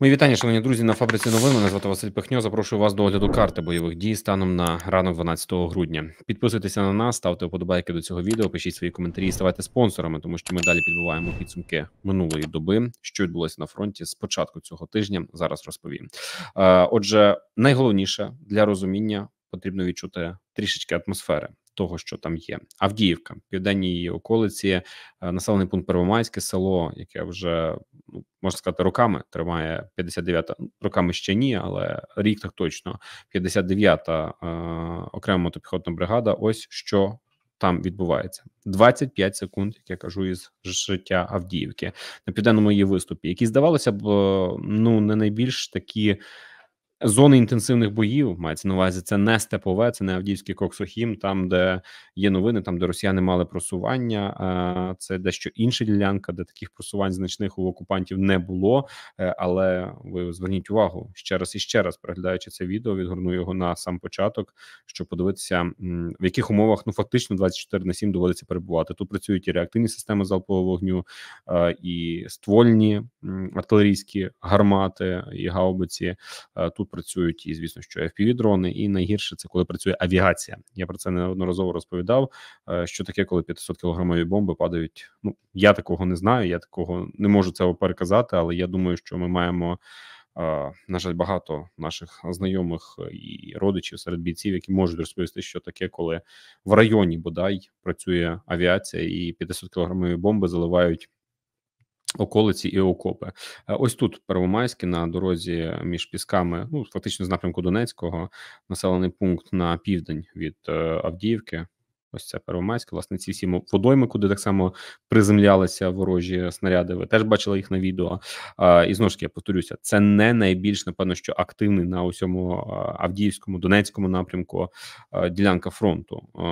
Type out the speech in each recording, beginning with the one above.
Мої вітання, шановні друзі, на фабриці новин. Мене звати Василь Пихньо. Запрошую вас до огляду карти бойових дій станом на ранок 12 грудня. Підписуйтеся на нас, ставте вподобайки до цього відео, пишіть свої коментарі, і ставайте спонсорами, тому що ми далі підбиваємо підсумки минулої доби, що відбулося на фронті з початку цього тижня. Зараз розповім. Е, отже, найголовніше для розуміння потрібно відчути трішечки атмосфери того, що там є. Авдіївка, південній околиці, е, населений пункт Первомайське село, яке вже ну, можна сказати, роками тримає 59-та, ну, роками ще ні, але рік так точно 59-та е, окрема мотопіхотна бригада. Ось що. Там відбувається 25 секунд, як я кажу, із життя Авдіївки на південному її виступі, які здавалося б, е, ну не найбільш такі Зони інтенсивних боїв мається на увазі. Це не степове, це не Авдіївський Коксохім, там де є новини, там де росіяни мали просування. Е, це дещо інша ділянка, де таких просувань значних у окупантів не було. Е, але ви зверніть увагу ще раз і ще раз, переглядаючи це відео, відгорну його на сам початок, щоб подивитися в яких умовах ну фактично 24 на 7 доводиться перебувати. Тут працюють і реактивні системи залпового вогню, е, і ствольні артилерійські гармати і гаубиці. Тут тут працюють і звісно, що fpv дрони, і найгірше це коли працює авіація. Я про це неодноразово розповідав. Е, що таке, коли 500 кілограмові бомби падають? Ну я такого не знаю. Я такого не можу це переказати, але я думаю, що ми маємо. Е, на жаль, багато наших знайомих е, і родичів серед бійців, які можуть розповісти, що таке, коли в районі бодай працює авіація, і 500 кілограмові бомби заливають Околиці і окопи, е, ось тут Первомайське на дорозі між пісками, ну фактично з напрямку Донецького, населений пункт на південь від е, Авдіївки. Ось це Первомайське, власне, ці всі водойми, куди так само приземлялися ворожі снаряди. Ви теж бачили їх на відео. А, І знову ж таки, я повторюся, це не найбільш, напевно, що активний на усьому Авдіївському, Донецькому напрямку а, ділянка фронту. А,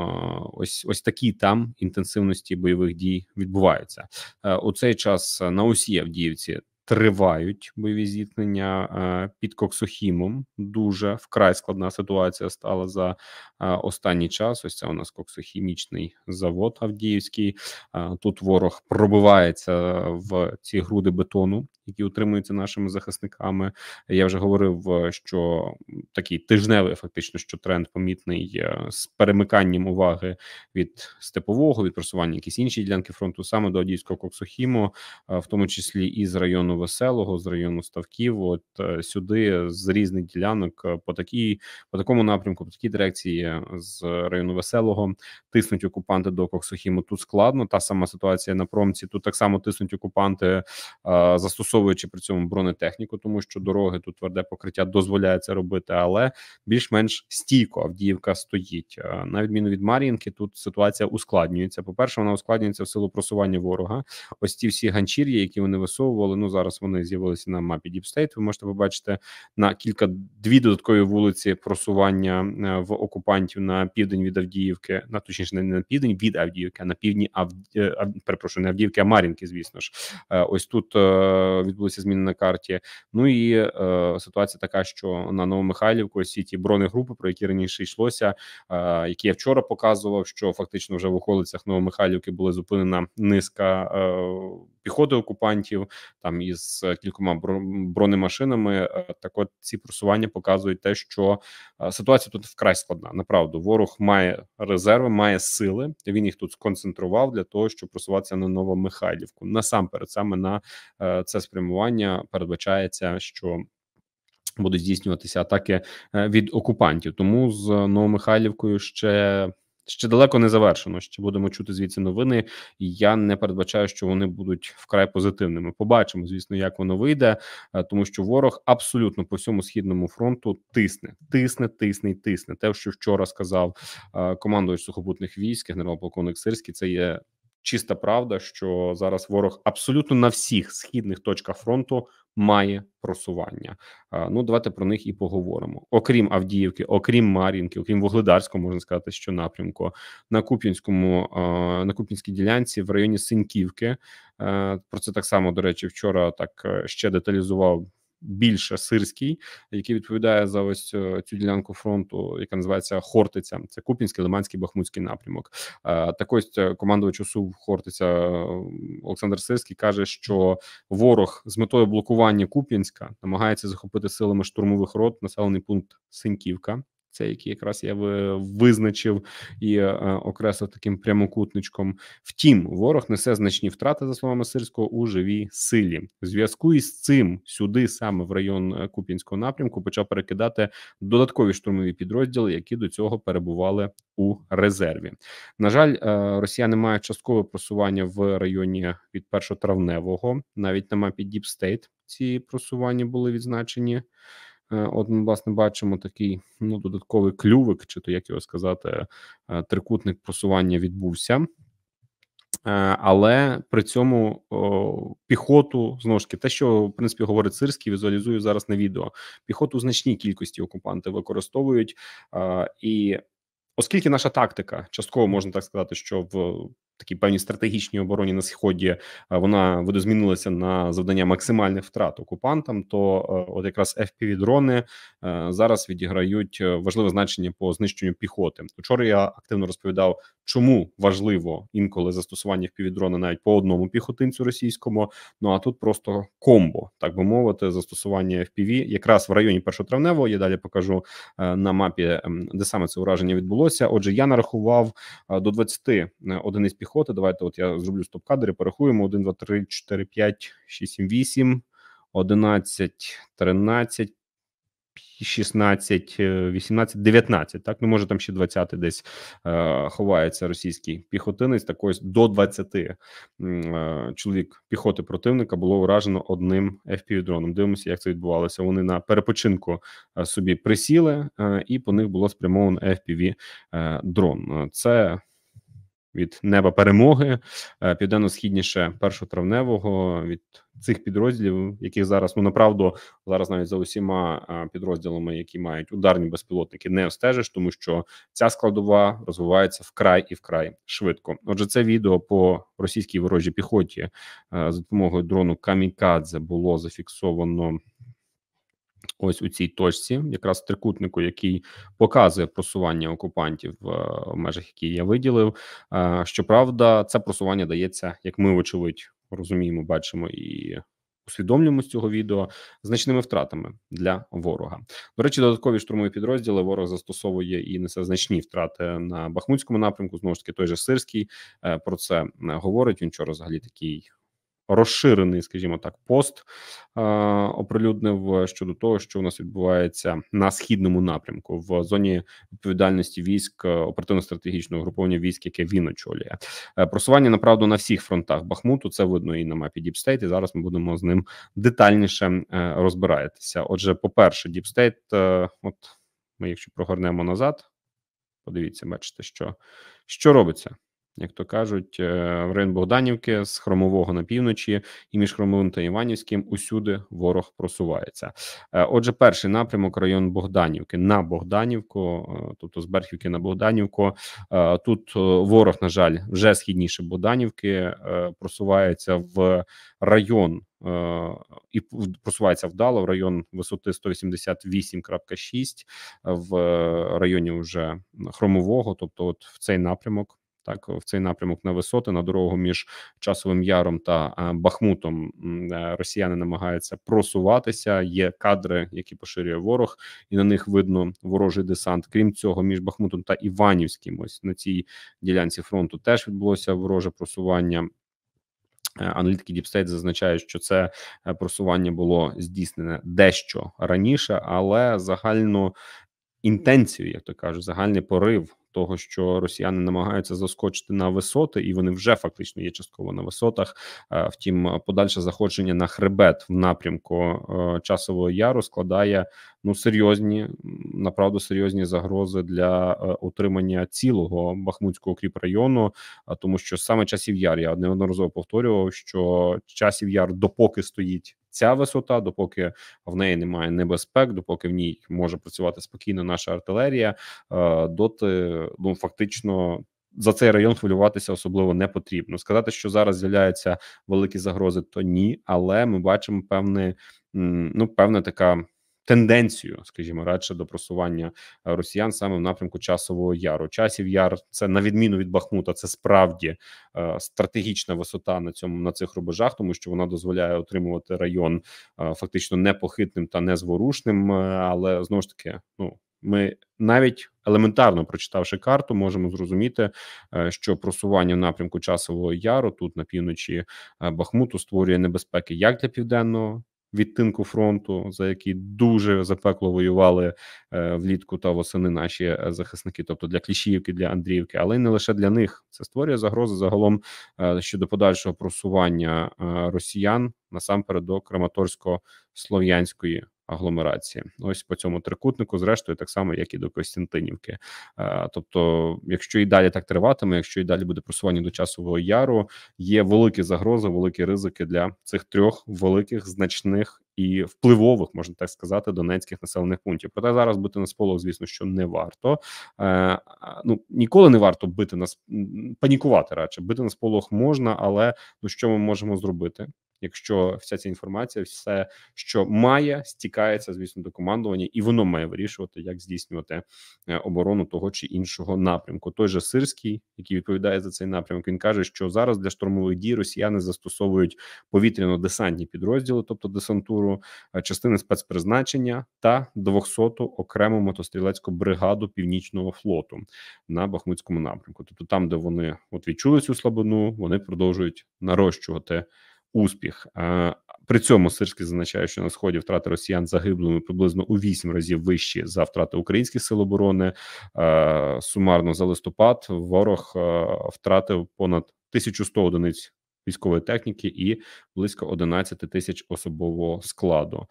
ось ось такі там інтенсивності бойових дій відбуваються. А, е, у цей час на усій Авдіївці тривають бойові зіткнення е, під Коксохімом. Дуже вкрай складна ситуація стала за е, останній час. Ось це у нас коксохімічний завод Авдіївський. Е, тут ворог пробивається в ці груди бетону які утримуються нашими захисниками. Я вже говорив, е, що такий тижневий, фактично, що тренд помітний е, з перемиканням уваги від степового від просування якісь інші ділянки фронту, саме до Одійського Коксохімо, е, в тому числі і з району Веселого, з району Ставків. От сюди з різних ділянок по такій, по такому напрямку, по такій дирекції з району Веселого тиснуть окупанти до Коксохіму. Тут складно та сама ситуація на промці. Тут так само тиснуть окупанти застосовують використовуючи при цьому бронетехніку, тому що дороги тут тверде покриття дозволяє це робити, але більш-менш стійко Авдіївка стоїть. Е, на відміну від Мар'їнки, тут ситуація ускладнюється. По перше, вона ускладнюється в силу просування ворога. Ось ці всі ганчір'я, які вони висовували. Ну зараз вони з'явилися на мапі Діпстейт. Ви можете побачити на кілька дві додаткові вулиці просування е, в окупантів на південь від Авдіївки, на точніше не на південь від Авдіївки, а на півдні Авді... Е, перепрошую, не Авдіївки, а Мар'їнки, звісно ж. Ось тут відбулися зміни на карті. Ну і е, ситуація така, що на Новомихайлівку всі ті бронегрупи, про які раніше йшлося, е, які я вчора показував, що фактично вже в околицях Новомихайлівки була зупинена низка. Е, піхоти окупантів, там із е, кількома бронемашинами. Е, так, от ці просування показують те, що е, ситуація тут вкрай складна. Направду, ворог має резерви, має сили. Він їх тут сконцентрував для того, щоб просуватися на Новомихайлівку. Насамперед, саме на це спрямування передбачається, що. Будуть здійснюватися атаки від окупантів, тому з Новомихайлівкою ще Ще далеко не завершено. Ще будемо чути звідси новини. і Я не передбачаю, що вони будуть вкрай позитивними. Побачимо, звісно, як воно вийде, е, тому що ворог абсолютно по всьому східному фронту тисне, тисне, тисне і тисне. Те, що вчора сказав е, командувач сухопутних військ, генерал-полковник Сирський, це є чиста правда, що зараз ворог абсолютно на всіх східних точках фронту має просування. Ну давайте про них і поговоримо. Окрім Авдіївки, окрім Мар'їнки, окрім Вогледарського, можна сказати, що напрямку на Куп'янському на Куп'янській ділянці в районі Синьківки. Е, про це так само до речі, вчора так е, ще деталізував більше сирський, який відповідає за ось е, цю ділянку фронту, яка називається Хортиця. Це Купінський, Лиманський, Бахмутський напрямок. Так ось е, командувач УСУ Хортиця е, Олександр Сирський каже, що ворог з метою блокування Куп'янська намагається захопити силами штурмових рот населений пункт Синьківка це який якраз я визначив і е, окреслив таким прямокутничком. Втім, ворог несе значні втрати за словами сирського у живій силі. В Зв'язку із цим сюди, саме в район е, Куп'янського напрямку, почав перекидати додаткові штурмові підрозділи, які до цього перебували у резерві. На жаль, е, росіяни мають часткове просування в районі від 1 травневого, навіть на мапі Діпстейт. ці просування були відзначені. Е, от ми власне бачимо такий ну додатковий клювик, чи то як його сказати, е, трикутник просування відбувся. Е, але при цьому о, піхоту знову ж таки, те, що в принципі говорить Сирський, візуалізую зараз на відео. Піхоту значній кількості окупанти використовують, о, і оскільки наша тактика частково можна так сказати, що в такій певній стратегічній обороні на сході е, вона видозмінилася на завдання максимальних втрат окупантам. То е, от якраз fpv дрони е, зараз відіграють важливе значення по знищенню піхоти. Учора я активно розповідав, чому важливо інколи застосування fpv дрона навіть по одному піхотинцю російському. Ну а тут просто комбо, так би мовити, застосування FPV якраз в районі першотравневого. Я далі покажу на мапі, де саме це ураження відбулося. Отже, я нарахував до 20 із піхоти переходити. Давайте от я зроблю стоп-кадри, порахуємо 1, 2, 3, 4, 5, 6, 7, 8, 11, 13, 16, 18, 19, так, ну може там ще 20 десь е, ховається російський піхотинець. Також до 20 е, чоловік піхоти противника було вражено одним fpv дроном Дивимося, як це відбувалося. Вони на перепочинку е, собі присіли, е, і по них було спрямовано fpv е, дрон е, Це від неба перемоги, е, південно-східніше 1 травневого від цих підрозділів, яких зараз ну направду зараз навіть за усіма е, підрозділами, які мають ударні безпілотники, не стежиш, тому що ця складова розвивається вкрай і вкрай швидко. Отже, це відео по російській ворожій піхоті е, за допомогою дрону Камікадзе було зафіксовано. Ось у цій точці, якраз трикутнику, який показує просування окупантів е, в межах, які я виділив. Е, щоправда, це просування дається, як ми вочевидь розуміємо, бачимо і усвідомлюємо з цього відео значними втратами для ворога. До речі, додаткові штурмові підрозділи ворог застосовує і несе значні втрати на бахмутському напрямку. Знову ж таки, той же сирський е, про це говорить. Він вчора взагалі такий розширений, скажімо так, пост е, оприлюднив е, щодо того, що у нас відбувається на східному напрямку в зоні відповідальності військ е, оперативно-стратегічного груповання військ, яке він очолює. Просування направду на всіх фронтах Бахмуту. Це видно і на мапі Діпстейт. І зараз ми будемо з ним детальніше розбиратися. Отже, по перше, Діпстейт, от ми, якщо прогорнемо назад, подивіться, бачите, що, що робиться як то кажуть, е, в район Богданівки з хромового на півночі і між Хромовим та Іванівським усюди ворог просувається. Е, отже, перший напрямок район Богданівки на Богданівку, е, тобто з Берхівки на Богданівку. Тут ворог, на жаль, вже східніше Богданівки, просувається в район. І просувається вдало в район висоти 188,6 в районі вже хромового, тобто, от в цей напрямок так в цей напрямок на висоти на дорогу між часовим яром та е, Бахмутом. Е, росіяни намагаються просуватися. Є кадри, які поширює ворог, і на них видно ворожий десант. Крім цього, між Бахмутом та Іванівським, ось на цій ділянці фронту теж відбулося вороже просування. Е, аналітики Діпстейт зазначають, що це просування було здійснене дещо раніше, але загально інтенцію, як то кажуть, загальний порив того, що росіяни намагаються заскочити на висоти, і вони вже фактично є частково на висотах. Е, втім, подальше заходження на хребет в напрямку е, часового яру складає ну серйозні, направду серйозні загрози для утримання е, цілого Бахмутського кріпрайону, А тому що саме часів яр я неодноразово повторював, що часів яр допоки стоїть. Ця висота, допоки в неї немає небезпек, допоки в ній може працювати спокійно наша артилерія, е, доти ну фактично за цей район хвилюватися особливо не потрібно. Сказати, що зараз з'являються великі загрози, то ні, але ми бачимо певне ну певне така тенденцію, скажімо, радше до просування е, росіян саме в напрямку часового яру. Часів яр це на відміну від Бахмута. Це справді е, стратегічна висота на цьому на цих рубежах, тому що вона дозволяє отримувати район е, фактично непохитним та незворушним. але знову ж таки, ну ми навіть елементарно прочитавши карту, можемо зрозуміти, що просування в напрямку часового яру тут на півночі Бахмуту створює небезпеки як для південного відтинку фронту, за який дуже запекло воювали е, влітку та восени наші е, захисники, тобто для кліщівки, для Андріївки, але й не лише для них. Це створює загрози загалом е, щодо подальшого просування росіян насамперед до Краматорсько-Слов'янської агломерації. Ось по цьому трикутнику, зрештою, так само, як і до Костянтинівки. Е, тобто, якщо і далі так триватиме, якщо і далі буде просування до часового яру, є великі загрози, великі ризики для цих трьох великих значних. І впливових можна так сказати донецьких населених пунктів. Проте зараз бити на сполох, звісно, що не варто Е, ну ніколи не варто бити на панікувати радше бити на сполох можна, але ну що ми можемо зробити? якщо вся ця інформація, все, що має, стікається, звісно, до командування, і воно має вирішувати, як здійснювати е, оборону того чи іншого напрямку. Той же сирський, який відповідає за цей напрямок, він каже, що зараз для штурмових дій росіяни застосовують повітряно-десантні підрозділи, тобто десантуру, е, частини спецпризначення та 200-ту окрему мотострілецьку бригаду північного флоту на Бахмутському напрямку. Тобто, там, де вони от відчули цю слабину, вони продовжують нарощувати успіх. Е, при цьому Сирський зазначає, що на сході втрати росіян загиблими приблизно у вісім разів вищі за втрати українських сил оборони. Е, сумарно за листопад ворог е, втратив понад 1100 одиниць. Військової техніки і близько 11 тисяч особового складу.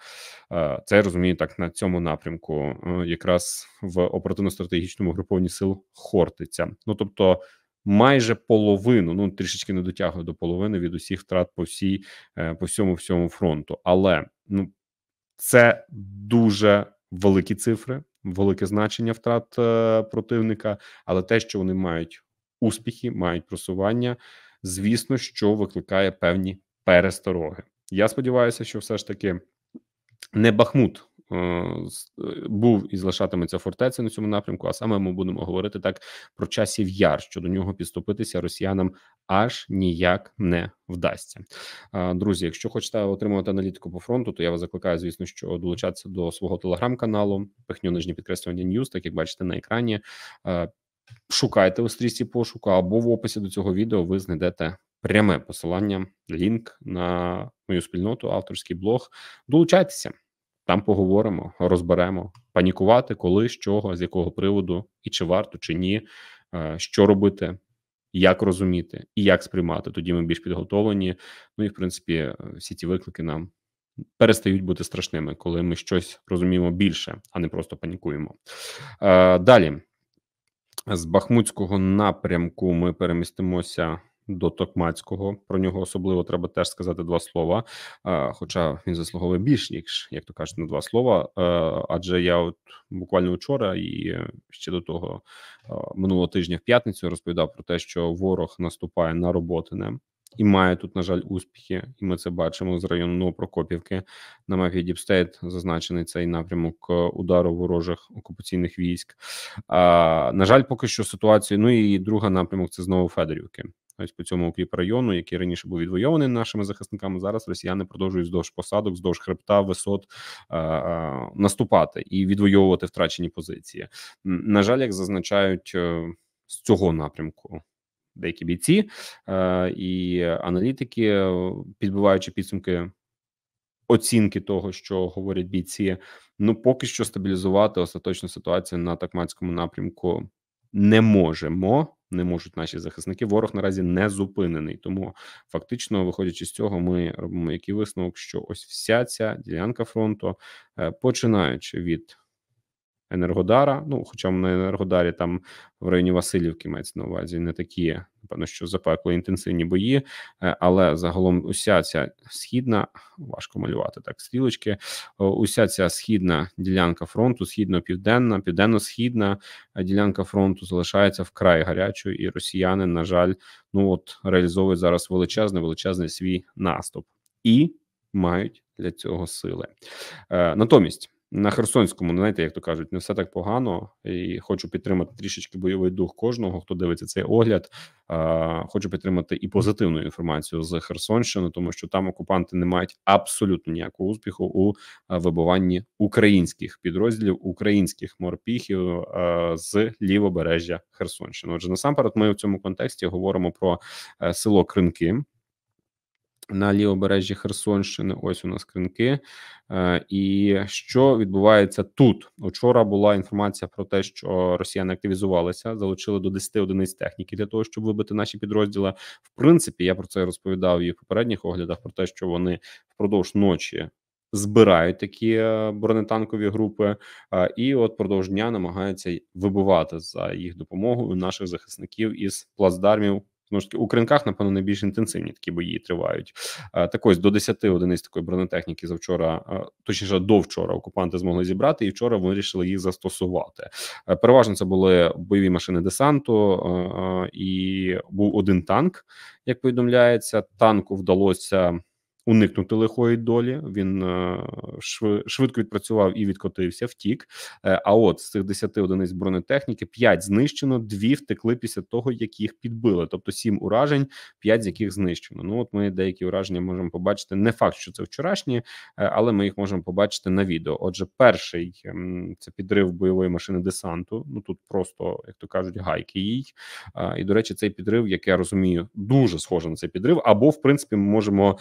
Це я розумію так на цьому напрямку, якраз в оперативно-стратегічному групованні сил Хортиця. Ну тобто, майже половину, ну трішечки не дотягує до половини від усіх втрат по всій е, по всьому всьому фронту. Але ну це дуже великі цифри, велике значення втрат е, противника. Але те, що вони мають успіхи, мають просування, звісно, що викликає певні перестороги. Я сподіваюся, що все ж таки не Бахмут. Е, е, був і залишатиметься фортеця на цьому напрямку. А саме ми будемо говорити так про часів яр, що до нього підступитися росіянам аж ніяк не вдасться. Е, друзі, якщо хочете отримувати аналітику по фронту, то я вас закликаю, звісно, що долучатися до свого телеграм-каналу пихню нижні підкреслювання Ньюс, так як бачите на екрані. Шукайте у стрічці пошуку або в описі до цього відео ви знайдете пряме посилання, лінк на мою спільноту, авторський блог. Долучайтеся. Там поговоримо, розберемо панікувати, коли, з чого, з якого приводу, і чи варто, чи ні, е, що робити, як розуміти і як сприймати. Тоді ми більш підготовлені. Ну і в принципі, е, всі ці виклики нам перестають бути страшними, коли ми щось розуміємо більше, а не просто панікуємо. Е, далі з Бахмутського напрямку ми перемістимося до Токмацького. Про нього особливо треба теж сказати два слова. Хоча він заслуговує більш ніж як то кажуть, на два слова. Адже я от буквально вчора і ще до того минулого тижня в п'ятницю розповідав про те, що ворог наступає на роботине. І має тут, на жаль, успіхи, і ми це бачимо з району Новопрокопівки. На мапі Діпстейт зазначений цей напрямок е, удару ворожих окупаційних військ. А, На жаль, поки що ситуація. Ну і друга напрямок це знову Федорівки. Ось по цьому укріпрайону, який раніше був відвойований нашими захисниками, зараз росіяни продовжують вздовж посадок, вздовж хребта, висот а, а, наступати і відвоювати втрачені позиції. На жаль, як зазначають е, з цього напрямку. Деякі бійці е, і аналітики, е, підбиваючи підсумки оцінки того, що говорять бійці, ну поки що стабілізувати остаточну ситуацію на такмацькому напрямку не можемо не можуть наші захисники. Ворог наразі не зупинений. Тому фактично, виходячи з цього, ми робимо який висновок, що ось вся ця ділянка фронту, е, починаючи від Енергодара. Ну, хоча на Енергодарі там в районі Васильівки мається на увазі не такі, напевно, що запекли інтенсивні бої, е, але загалом уся ця східна, важко малювати так стрілочки. Уся ця східна ділянка фронту, східно-південна, південно-східна е, ділянка фронту залишається вкрай гарячою, і росіяни, на жаль, ну от реалізовують зараз величезний величезний свій наступ і мають для цього сили. Е, натомість на Херсонському, знаєте, як то кажуть, не все так погано, і хочу підтримати трішечки бойовий дух кожного, хто дивиться цей огляд. Хочу підтримати і позитивну інформацію з Херсонщини, тому що там окупанти не мають абсолютно ніякого успіху у вибуванні українських підрозділів, українських морпіхів з лівобережжя Херсонщини. Отже, насамперед, ми в цьому контексті говоримо про е, село Кринки на лівобережжі Херсонщини. Ось у нас кринки. Е, і що відбувається тут? учора була інформація про те, що росіяни активізувалися, залучили до 10 одиниць техніки для того, щоб вибити наші підрозділи. В принципі, я про це розповідав і в попередніх оглядах. Про те, що вони впродовж ночі. Збирають такі е, бронетанкові групи, е, і от продовж дня намагаються вибивати за їх допомогою наших захисників із плацдармів тому ж таки у кринках, напевно, найбільш інтенсивні такі бої тривають. Так ось до 10 одиниць такої бронетехніки завчора, точніше до вчора, окупанти змогли зібрати, і вчора вирішили їх застосувати. Е, переважно це були бойові машини десанту е, е, і був один танк, як повідомляється. Танку вдалося уникнути лихої долі. Він е, швидко відпрацював і відкотився, втік. Е, а от з цих 10 одиниць бронетехніки 5 знищено, 2 втекли після того, як їх підбили. Тобто 7 уражень, 5 з яких знищено. Ну от ми деякі ураження можемо побачити. Не факт, що це вчорашні, е, але ми їх можемо побачити на відео. Отже, перший це підрив бойової машини десанту. Ну тут просто як то кажуть, гайки їй. І до речі, цей підрив, як я розумію, дуже схоже на цей підрив. Або в принципі, ми можемо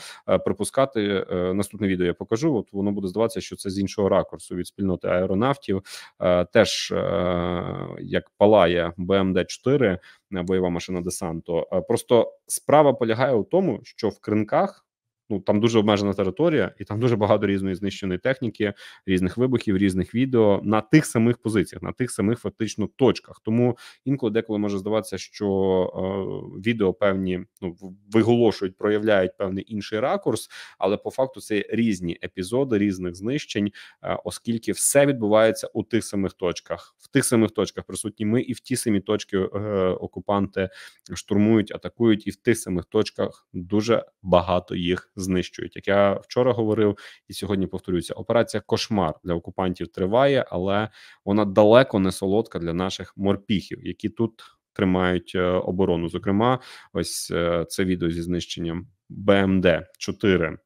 Пропускати е, наступне відео. Я покажу. От воно буде здаватися, що це з іншого ракурсу від спільноти аеронавтів. Е, теж е, як палає БМД 4 бойова машина десанту. Просто справа полягає у тому, що в кринках ну там дуже обмежена територія, і там дуже багато різної знищеної техніки, різних вибухів, різних відео на тих самих позиціях, на тих самих фактично точках. Тому інколи деколи може здаватися, що е, відео певні ну виголошують, проявляють певний інший ракурс, але по факту це різні епізоди різних знищень, е, оскільки все відбувається у тих самих точках, в тих самих точках присутні ми і в ті самі точки е, окупанти штурмують, атакують, і в тих самих точках дуже багато їх знищують. Як я вчора говорив і сьогодні повторюся, операція кошмар для окупантів триває, але вона далеко не солодка для наших морпіхів, які тут тримають е, оборону. Зокрема, ось е, це відео зі знищенням БМД 4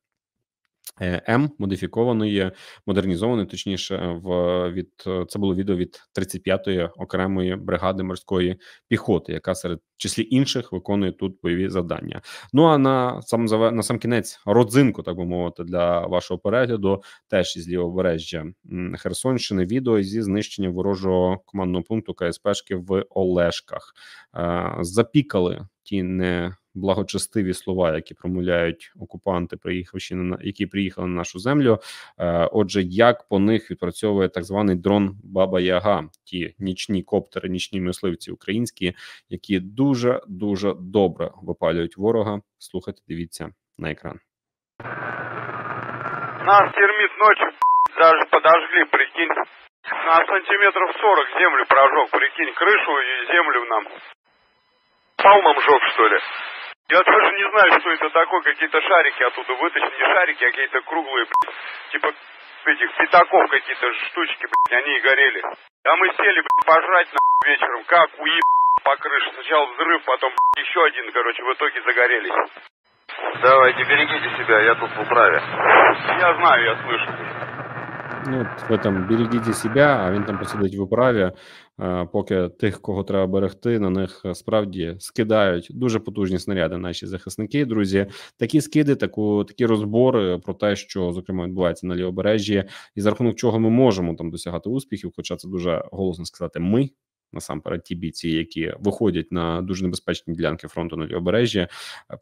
Е, м модифікованої, модернізованої, точніше, в від це було відео від 35-ї окремої бригади морської піхоти, яка серед числі інших виконує тут бойові завдання. Ну а на сам на сам кінець родзинку, так би мовити, для вашого перегляду теж із лівобережжя Херсонщини. Відео зі знищення ворожого командного пункту КСПшки в Олешках е, запікали ті не благочестиві слова, які промовляють окупанти, приїхавши на які приїхали на нашу землю. Е, отже, як по них відпрацьовує так званий дрон Баба Яга, ті нічні коптери, нічні мисливці українські, які дуже дуже добре випалюють ворога. Слухайте, дивіться на екран. Нас термит ночью даже подожгли, прикинь. На сантиметров сорок землю прожег, прикинь, крышу и землю нам. Палмом жег, что ли? Я тоже не знаю, что это такое, какие-то шарики оттуда вытащили, не шарики, а какие-то круглые, блядь, типа этих пятаков какие-то штучки, блядь, они и горели. А мы сели, блядь, пожрать, нахуй, вечером, как уеб по крыше. Сначала взрыв, потом, блядь, еще один, короче, в итоге загорелись. Давайте, берегите себя, я тут в управе. Я знаю, я слышу. Ну, ви там берегіть себе, а він там посидить в управі, е, поки тих, кого треба берегти, на них е, справді скидають дуже потужні снаряди. Наші захисники, друзі, такі скиди, таку такі розбори про те, що зокрема відбувається на лівобережжі, і за рахунок чого ми можемо там досягати успіхів, хоча це дуже голосно сказати ми насамперед ті бійці, які виходять на дуже небезпечні ділянки фронту на лівобережжі, е,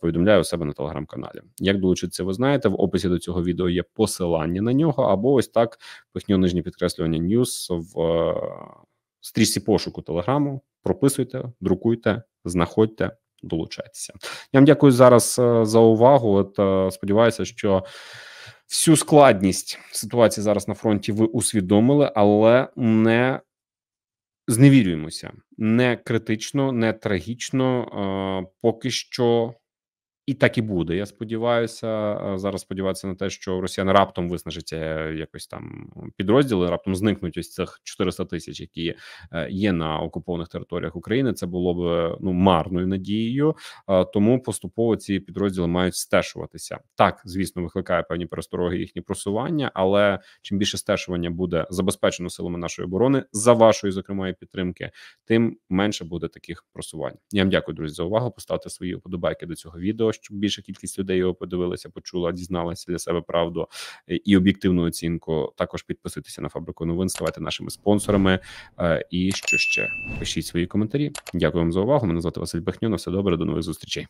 повідомляю у себе на телеграм-каналі. Як долучитися, ви знаєте, в описі до цього відео є посилання на нього, або ось так пихньо нижнє підкреслювання Ньюс в е, стрічці пошуку телеграму. Прописуйте, друкуйте, знаходьте. Долучайтеся. Я вам дякую зараз е, за увагу. От сподіваюся, що всю складність ситуації зараз на фронті ви усвідомили, але не зневірюємося не критично, не трагічно, поки що і так і буде. Я сподіваюся, зараз сподіваюся на те, що росіяни раптом виснажиться е, якось там підрозділи, раптом зникнуть ось цих 400 тисяч, які е, є на окупованих територіях України. Це було б ну марною надією, тому поступово ці підрозділи мають стешуватися. Так, звісно, викликає певні перестороги їхні просування, але чим більше стешування буде забезпечено силами нашої оборони, за вашої зокрема і підтримки, тим менше буде таких просувань. Я вам дякую, друзі, за увагу. Поставте свої вподобайки до цього відео щоб більша кількість людей його подивилася, почула, дізналася для себе правду е, і об'єктивну оцінку. Також підписуйтеся на фабрику новин, ставайте нашими спонсорами. Е, і що ще пишіть свої коментарі. Дякую вам за увагу. Мене звати Василь Бахньонов. Все добре, до нових зустрічей.